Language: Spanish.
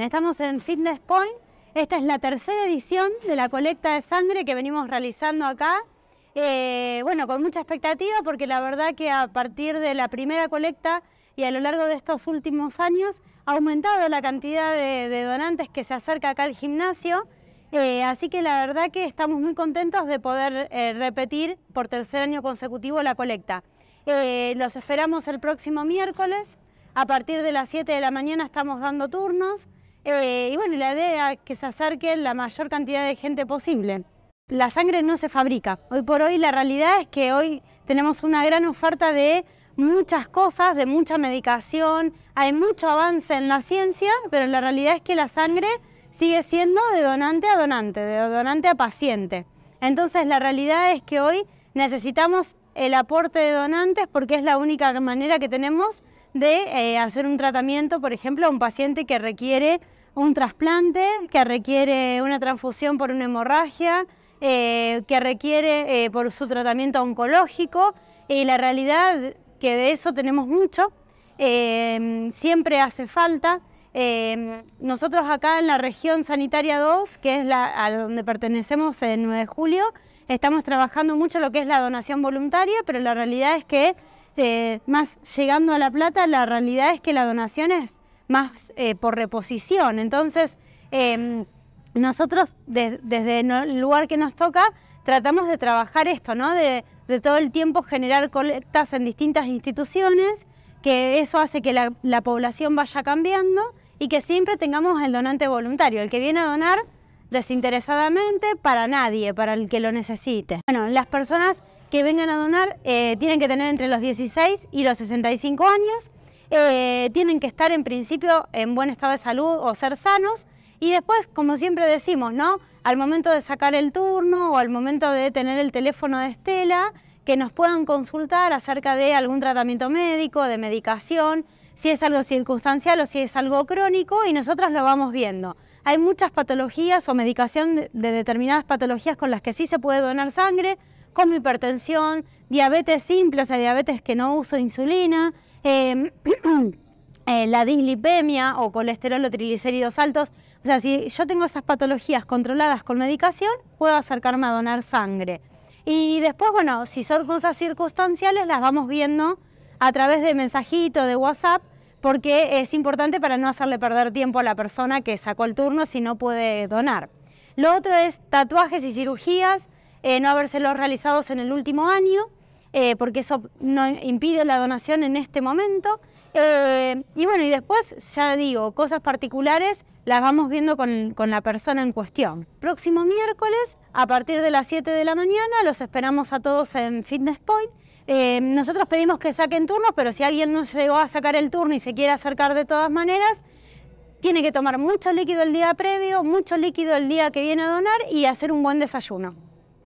Estamos en Fitness Point. Esta es la tercera edición de la colecta de sangre que venimos realizando acá. Eh, bueno, con mucha expectativa porque la verdad que a partir de la primera colecta y a lo largo de estos últimos años ha aumentado la cantidad de, donantes que se acerca acá al gimnasio. Eh, así que la verdad que estamos muy contentos de poder eh, repetir por tercer año consecutivo la colecta. los esperamos el próximo miércoles. A partir de las 7 de la mañana estamos dando turnos. Eh, y bueno, la idea es que se acerque la mayor cantidad de gente posible. La sangre no se fabrica. Hoy por hoy la realidad es que hoy tenemos una gran oferta de muchas cosas, de mucha medicación, hay mucho avance en la ciencia, pero la realidad es que la sangre sigue siendo de donante a donante, de donante a paciente. Entonces la realidad es que hoy necesitamos el aporte de donantes porque es la única manera que tenemos de eh, hacer un tratamiento, por ejemplo, a un paciente que requiere un trasplante, que requiere una transfusión por una hemorragia, eh, que requiere eh, por su tratamiento oncológico. Y la realidad que de eso tenemos mucho, em, siempre hace falta. Em, nosotros acá en la región sanitaria 2, que es la, a donde pertenecemos el 9 de julio, estamos trabajando mucho lo que es la donación voluntaria, pero la realidad es que eh, más llegando a La Plata, la realidad es que la donación es más eh, por reposición. Entonces, em, nosotros desde el lugar que nos toca, tratamos de trabajar esto, ¿no? De, todo el tiempo generar colectas en distintas instituciones, que eso hace que la, la población vaya cambiando y que siempre tengamos el donante voluntario, el que viene a donar desinteresadamente para nadie, para el que lo necesite. Bueno, las personas que vengan a donar eh, tienen que tener entre los 16 y los 65 años, eh, tienen que estar en principio en buen estado de salud o ser sanos y después, como siempre decimos, ¿no? al momento de sacar el turno o al momento de tener el teléfono de Estela, que nos puedan consultar acerca de algún tratamiento médico, de medicación, si es algo circunstancial o si es algo crónico y nosotros lo vamos viendo. Hay muchas patologías o medicación de determinadas patologías con las que sí se puede donar sangre, como hipertensión, diabetes simple, o sea, diabetes que no uso insulina, em, eh, la dislipemia o colesterol o triglicéridos altos. O sea, si yo tengo esas patologías controladas con medicación, puedo acercarme a donar sangre. Y después, bueno, si son cosas circunstanciales, las vamos viendo a través de mensajito, de WhatsApp, porque es importante para no hacerle perder tiempo a la persona que sacó el turno si no puede donar. Lo otro es tatuajes y cirugías. Eh, no habérselo realizados en el último año, eh, porque eso no impide la donación en este momento. Eh, y bueno, y después, ya digo, cosas particulares las vamos viendo con, la persona en cuestión. Próximo miércoles, a partir de las 7 de la mañana, los esperamos a todos en Fitness Point. nosotros pedimos que saquen turnos, pero si alguien no llegó a sacar el turno y se quiere acercar de todas maneras, tiene que tomar mucho líquido el día previo, mucho líquido el día que viene a donar y hacer un buen desayuno.